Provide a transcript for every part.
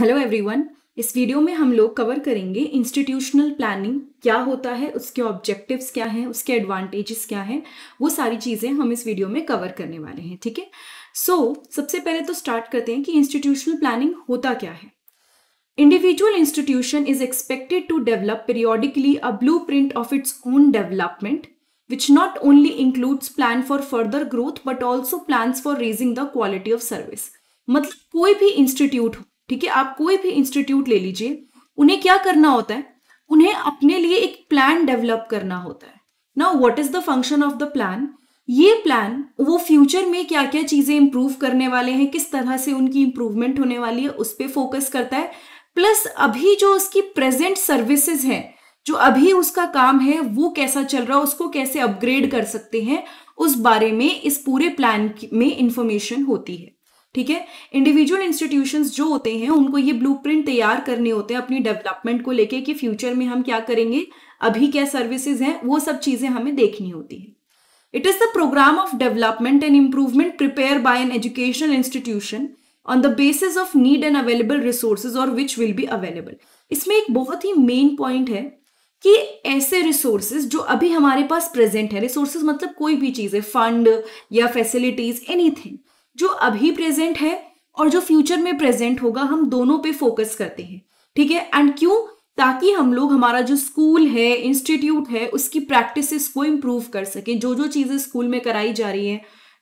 Hello everyone इस video में हम लोग कवर करेंगे इंस्टीट्यूशनल प्लानिंग क्या होता है उसके ऑब्जेक्टिव्स क्या हैं उसके एडवांटेजेस क्या हैं वो सारी चीज़ें हम इस वीडियो में कवर करने वाले हैं ठीक है सो so, सबसे पहले तो स्टार्ट करते हैं कि इंस्टीट्यूशनल प्लानिंग होता क्या है individual institution is expected to develop periodically a blueprint of its own development which not only includes plan for further growth but also plan for raising the quality of service मतलब कोई भी institute हो ठीक है आप कोई भी institute ले लीजिए उन्हें क्या करना होता है उन्हें अपने लिए एक प्लान डेवलप करना होता है ना what is the function of the plan ये प्लान वो फ्यूचर में क्या क्या चीजें इंप्रूव करने वाले हैं किस तरह से उनकी इंप्रूवमेंट होने वाली है उस पर फोकस करता है प्लस अभी जो उसकी प्रेजेंट सर्विसेज हैं जो अभी उसका काम है वो कैसा चल रहा है उसको कैसे अपग्रेड कर सकते हैं उस बारे में इस पूरे प्लान में इंफॉर्मेशन होती है ठीक है इंडिविजुअल इंस्टीट्यूशंस जो होते हैं उनको ये ब्लूप्रिंट तैयार करने होते हैं अपनी डेवलपमेंट को लेके कि फ्यूचर में हम क्या करेंगे अभी क्या सर्विसेज हैं वो सब चीजें हमें देखनी होती है it is the programme of development and improvement prepare by an educational institution on the basis of need and available resources और विच विल बी अवेलेबल इसमें एक बहुत ही मेन पॉइंट है कि ऐसे रिसोर्सेज जो अभी हमारे पास प्रेजेंट है रिसोर्सेज मतलब कोई भी चीज़ है फंड या फैसिलिटीज एनीथिंग जो अभी प्रेजेंट है और जो फ्यूचर में प्रेजेंट होगा हम दोनों पे फोकस करते हैं ठीक है एंड क्यों ताकि हम लोग हमारा जो स्कूल है इंस्टीट्यूट है उसकी प्रैक्टिसेस को इम्प्रूव कर सकें जो जो चीज़ें स्कूल में कराई जा रही हैं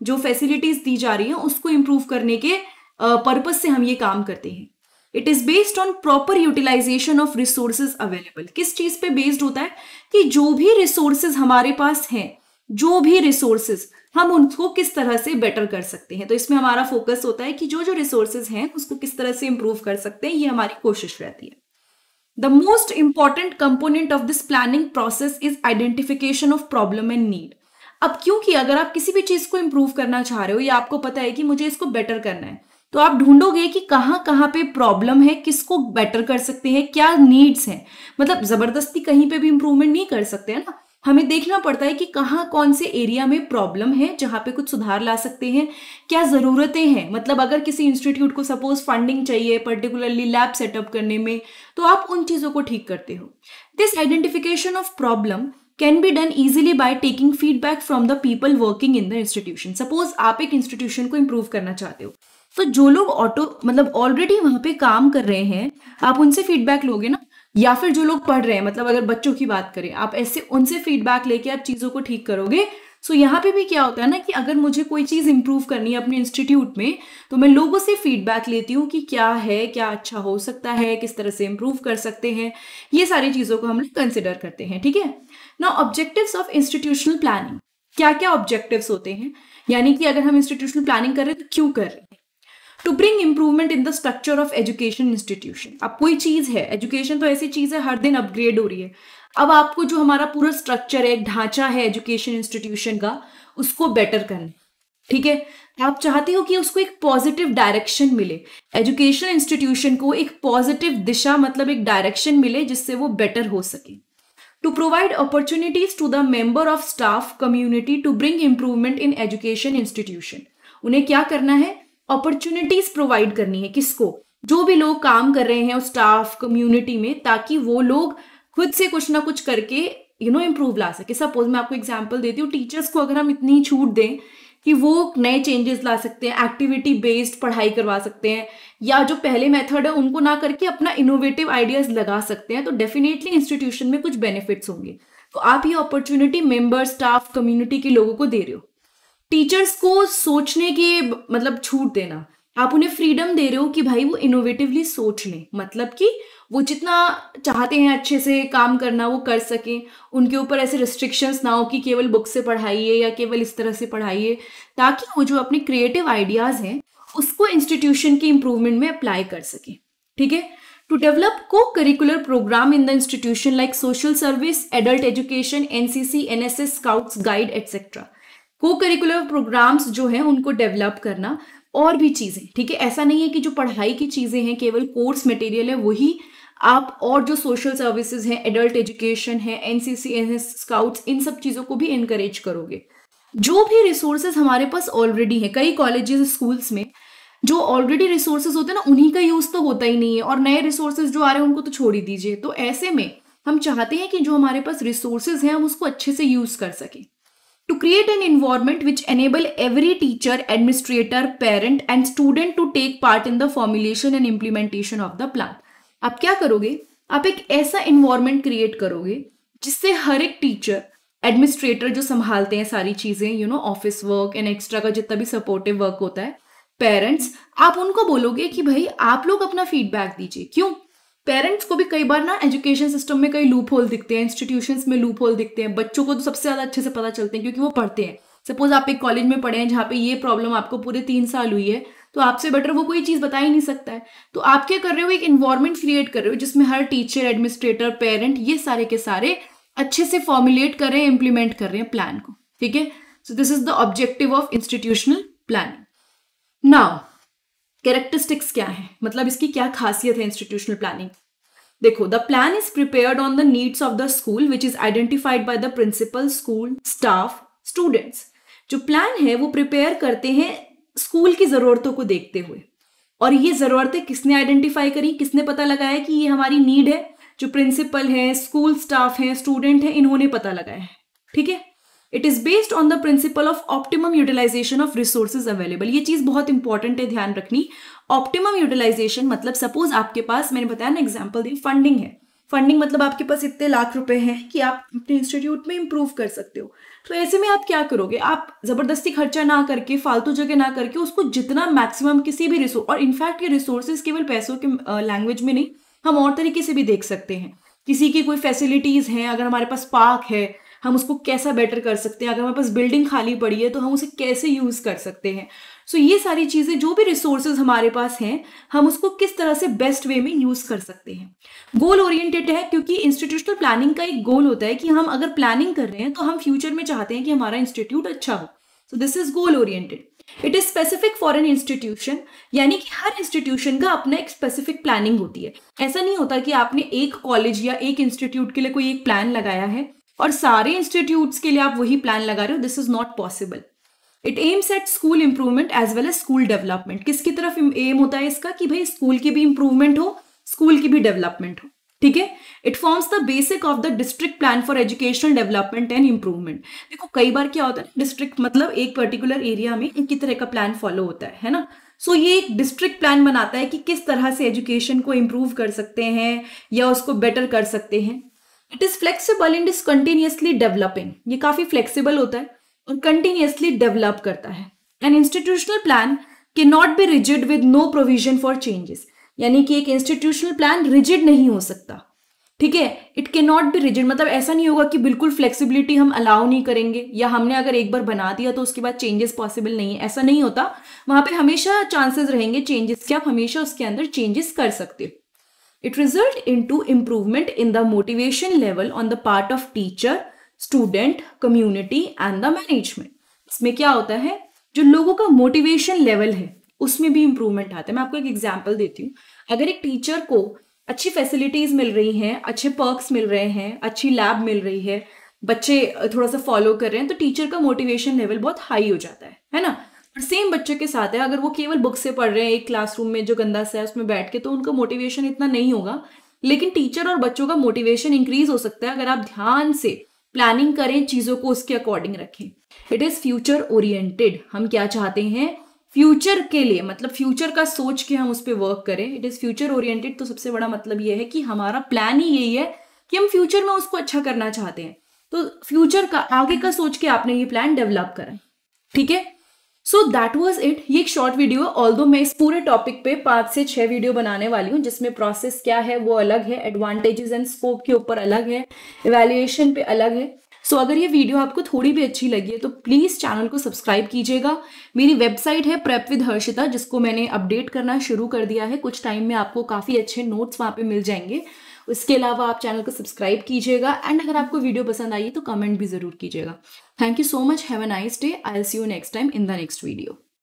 जो फैसिलिटीज़ दी जा रही हैं उसको इम्प्रूव करने के पर्पज से हम ये काम करते हैं it is based on proper utilisation of resources available किस चीज पे बेस्ड होता है कि जो भी रिसोर्सेज हमारे पास हैं जो भी रिसोर्सेज हम उनको किस तरह से बेटर कर सकते हैं तो इसमें हमारा फोकस होता है कि जो जो रिसोर्सेज हैं उसको किस तरह से इंप्रूव कर सकते हैं ये हमारी कोशिश रहती है the most important component of this planning process is identification of problem and need अब क्योंकि अगर आप किसी भी चीज को इंप्रूव करना चाह रहे हो या आपको पता है कि मुझे इसको बेटर करना है तो आप ढूंढोगे कि कहाँ कहाँ पे प्रॉब्लम है किसको बेटर कर सकते हैं क्या नीड्स हैं मतलब जबरदस्ती कहीं पे भी इंप्रूवमेंट नहीं कर सकते है ना हमें देखना पड़ता है कि कहाँ कौन से एरिया में प्रॉब्लम है जहाँ पे कुछ सुधार ला सकते हैं क्या ज़रूरतें हैं मतलब अगर किसी इंस्टीट्यूट को सपोज फंडिंग चाहिए पर्टिकुलरली लैब सेटअप करने में तो आप उन चीज़ों को ठीक करते हो this identification of problem can be done easily by taking feedback from the people working in the institution suppose आप एक इंस्टीट्यूशन को इम्प्रूव करना चाहते हो तो जो लोग ऑटो मतलब ऑलरेडी वहाँ पे काम कर रहे हैं आप उनसे फीडबैक लोगे ना या फिर जो लोग पढ़ रहे हैं मतलब अगर बच्चों की बात करें आप ऐसे उनसे फीडबैक लेके आप चीज़ों को ठीक करोगे सो so, यहाँ पे भी क्या होता है ना कि अगर मुझे कोई चीज़ इम्प्रूव करनी है अपने इंस्टीट्यूट में तो मैं लोगों से फीडबैक लेती हूँ कि क्या है क्या अच्छा हो सकता है किस तरह से इम्प्रूव कर सकते हैं ये सारी चीज़ों को हम लोग कंसिडर करते हैं ठीक है ना ऑब्जेक्टिव्स ऑफ इंस्टीट्यूशनल प्लानिंग क्या क्या ऑब्जेक्टिव्स होते हैं यानी कि अगर हम इंस्टीट्यूशनल प्लानिंग कर रहे हैं तो क्यों कर रहे हैं to bring improvement in the structure of education institution अब कोई चीज़ है एजुकेशन तो ऐसी चीज़ है हर दिन अपग्रेड हो रही है अब आपको जो हमारा पूरा स्ट्रक्चर है ढांचा है एजुकेशन इंस्टीट्यूशन का उसको बेटर करना ठीक है आप चाहते हो कि उसको एक पॉजिटिव डायरेक्शन मिले एजुकेशन इंस्टीट्यूशन को एक पॉजिटिव दिशा मतलब एक डायरेक्शन मिले जिससे वो बेटर हो सके to provide opportunities to the member of staff community to bring improvement in education institution उन्हें क्या करना है अपॉर्चुनिटीज प्रोवाइड करनी है किसको जो भी लोग काम कर रहे हैं स्टाफ कम्युनिटी में ताकि वो लोग खुद से कुछ ना कुछ करके यू नो इम्प्रूव ला सके सपोज मैं आपको एग्जाम्पल देती हूँ टीचर्स को अगर हम इतनी छूट दें कि वो नए चेंजेस ला सकते हैं एक्टिविटी बेस्ड पढ़ाई करवा सकते हैं या जो पहले मेथड है उनको ना करके अपना इनोवेटिव आइडियाज लगा सकते हैं तो डेफिनेटली इंस्टीट्यूशन में कुछ बेनिफिट्स होंगे तो आप ये अपॉर्चुनिटी मेंबर स्टाफ कम्युनिटी के लोगों को दे रहे हो टीचर्स को सोचने के मतलब छूट देना आप उन्हें फ्रीडम दे रहे हो कि भाई वो इनोवेटिवली सोच लें मतलब कि वो जितना चाहते हैं अच्छे से काम करना वो कर सकें उनके ऊपर ऐसे रिस्ट्रिक्शंस ना हो कि केवल बुक से पढ़ाइए या केवल इस तरह से पढ़ाइए ताकि वो जो अपने क्रिएटिव आइडियाज़ हैं उसको इंस्टीट्यूशन की इम्प्रूवमेंट में अप्लाई कर सकें ठीक है to develop co curricular programme in the institution like social service adult education NCC NSS scouts guide etcetera co curricular programmes जो हैं उनको डेवलप करना और भी चीज़ें ठीक है ऐसा नहीं है कि जो पढ़ाई की चीज़ें हैं केवल कोर्स मटेरियल है वही आप और जो सोशल सर्विसेज हैं एडल्ट एजुकेशन है एनसीसी सी स्काउट्स इन सब चीज़ों को भी इनक्रेज करोगे जो भी रिसोर्सेज हमारे पास ऑलरेडी हैं कई कॉलेजेस स्कूल्स में जो ऑलरेडी रिसोर्सेज होते हैं ना उन्हीं का यूज़ तो होता ही नहीं है और नए रिसोर्सेज जो आ रहे हैं उनको तो छोड़ ही दीजिए तो ऐसे में हम चाहते हैं कि जो हमारे पास रिसोर्सेज हैं हम उसको अच्छे से यूज़ कर सकें to create an environment which enable every teacher, administrator, parent and student to take part in the formulation and implementation of the plan. आप क्या करोगे आप एक ऐसा इन्वायरमेंट क्रिएट करोगे जिससे हर एक टीचर एडमिनिस्ट्रेटर जो संभालते हैं सारी चीज़ें you know office work and extra का जितना भी सपोर्टिव वर्क होता है पेरेंट्स आप उनको बोलोगे कि भाई आप लोग अपना फीडबैक दीजिए क्यों पेरेंट्स को भी कई बार ना एजुकेशन सिस्टम में कई लूप होल दिखते हैं इंस्टीट्यूशंस में लूप होल दिखते हैं बच्चों को तो सबसे ज़्यादा अच्छे से पता चलते हैं क्योंकि वो पढ़ते हैं सपोज आप एक कॉलेज में पढ़े हैं जहाँ पे ये प्रॉब्लम आपको पूरे तीन साल हुई है तो आपसे बेटर वो कोई चीज़ बता ही नहीं सकता है तो आप क्या कर रहे हो एक इन्वायरमेंट क्रिएट कर रहे हो जिसमें हर टीचर एडमिनिस्ट्रेटर पेरेंट ये सारे के सारे अच्छे से फॉर्मुलेट कर रहे हैं इम्प्लीमेंट कर रहे हैं प्लान को ठीक है so this is the objective of institutional planning now characteristics क्या है मतलब इसकी क्या खासियत है इंस्टीट्यूशनल प्लानिंग देखो the plan is prepared on the needs of the school which is identified by the principal school staff students जो plan है वो प्रिपेयर करते हैं स्कूल की ज़रूरतों को देखते हुए और ये ज़रूरतें किसने आइडेंटिफाई करी किसने पता लगाया कि ये हमारी नीड है जो प्रिंसिपल है स्कूल स्टाफ है स्टूडेंट है इन्होंने पता लगाया है ठीक है it is based on the principle of optimum utilisation of resources available ये चीज बहुत इंपॉर्टेंट है ध्यान रखनी ऑप्टिमम यूटिलाइजेशन मतलब सपोज आपके पास मैंने बताया ना एग्जाम्पल दी फंडिंग है फंडिंग मतलब आपके पास इतने लाख रुपए हैं कि आप अपने इंस्टीट्यूट में इंप्रूव कर सकते हो तो ऐसे में आप क्या करोगे आप ज़बरदस्ती खर्चा ना करके फालतू जगह ना करके उसको जितना मैक्सिमम किसी भी रिसोर्स और इनफैक्ट ये रिसोर्सेज केवल पैसों के लैंग्वेज में नहीं हम और तरीके से भी देख सकते हैं किसी की कोई फैसिलिटीज़ हैं अगर हमारे पास पार्क है हम उसको कैसा बेटर कर सकते हैं अगर हमारे पास बिल्डिंग खाली पड़ी है तो हम उसे कैसे यूज़ कर सकते हैं सो so, ये सारी चीज़ें जो भी रिसोर्सेज हमारे पास हैं हम उसको किस तरह से बेस्ट वे में यूज़ कर सकते हैं गोल ओरिएंटेड है क्योंकि इंस्टीट्यूशनल प्लानिंग का एक गोल होता है कि हम अगर प्लानिंग कर रहे हैं तो हम फ्यूचर में चाहते हैं कि हमारा इंस्टीट्यूट अच्छा हो so this is goal oriented it is specific for an institution यानी कि हर इंस्टीट्यूशन का अपना एक स्पेसिफिक प्लानिंग होती है ऐसा नहीं होता कि आपने एक कॉलेज या एक इंस्टीट्यूट के लिए कोई एक प्लान लगाया है और सारे इंस्टीट्यूट्स के लिए आप वही प्लान लगा रहे हो this is not possible it aims at school improvement as well as school development किसकी तरफ एम होता है इसका कि भाई स्कूल की भी इंप्रूवमेंट हो स्कूल की भी डेवलपमेंट हो ठीक है it forms the basic of the district plan for educational development and improvement देखो कई बार क्या होता है डिस्ट्रिक्ट मतलब एक पर्टिकुलर एरिया में इनकी तरह का प्लान फॉलो होता है है ना सो so, ये एक डिस्ट्रिक्ट प्लान बनाता है कि किस तरह से एजुकेशन को इम्प्रूव कर सकते हैं या उसको बेटर कर सकते हैं it is flexible and is continuously developing ये काफी फ्लेक्सिबल होता है और कंटिन्यूसली डेवलप करता है एन इंस्टीट्यूशनल प्लान के not be rigid with no provision for changes यानी कि एक इंस्टीट्यूशनल प्लान रिजिड नहीं हो सकता ठीक है इट के नॉट बी रिजिड मतलब ऐसा नहीं होगा कि बिल्कुल फ्लेक्सिबिलिटी हम अलाउ नहीं करेंगे या हमने अगर एक बार बना दिया तो उसके बाद चेंजेस पॉसिबल नहीं है ऐसा नहीं होता वहां पे हमेशा चांसेस रहेंगे चेंजेस के आप हमेशा उसके अंदर चेंजेस कर सकते हो It result into improvement in the motivation level on the part of teacher, student, community and the management. isme kya hota hai jo logo ka motivation level hai usme bhi improvement aata hai main aapko ek example deti hu agar ek teacher ko अच्छी facilities मिल रही हैं अच्छे perks मिल रहे हैं अच्छी lab मिल रही है बच्चे थोड़ा सा फॉलो कर रहे हैं तो टीचर का मोटिवेशन लेवल बहुत हाई हो जाता है है ना सेम बच्चे के साथ है अगर वो केवल बुक से पढ़ रहे हैं एक क्लासरूम में जो गंदा सा है उसमें बैठ के तो उनका मोटिवेशन इतना नहीं होगा लेकिन टीचर और बच्चों का मोटिवेशन इंक्रीज हो सकता है अगर आप ध्यान से प्लानिंग करें चीज़ों को उसके अकॉर्डिंग रखें इट इज़ फ्यूचर ओरिएंटेड हम क्या चाहते हैं फ्यूचर के लिए मतलब फ्यूचर का सोच के हम उस पर वर्क करें इट इज़ फ्यूचर ओरिएंटेड तो सबसे बड़ा मतलब ये है कि हमारा प्लान ही यही है कि हम फ्यूचर में उसको अच्छा करना चाहते हैं तो फ्यूचर का आगे का सोच के आपने ये प्लान डेवलप करा ठीक है सो दैट वॉज इट ये एक शॉर्ट वीडियो है ऑल मैं इस पूरे टॉपिक पे पाँच से छः वीडियो बनाने वाली हूँ जिसमें प्रोसेस क्या है वो अलग है एडवांटेजेस एंड स्कोप के ऊपर अलग है इवेल्युएशन पे अलग है सो so, अगर ये वीडियो आपको थोड़ी भी अच्छी लगी है तो प्लीज़ चैनल को सब्सक्राइब कीजिएगा मेरी वेबसाइट है प्रेप विद हर्षिता जिसको मैंने अपडेट करना शुरू कर दिया है कुछ टाइम में आपको काफ़ी अच्छे नोट्स वहाँ पे मिल जाएंगे उसके अलावा आप चैनल को सब्सक्राइब कीजिएगा एंड अगर आपको वीडियो पसंद आई तो कमेंट भी ज़रूर कीजिएगा Thank you so much. Have a nice day. I'll see you next time in the next video.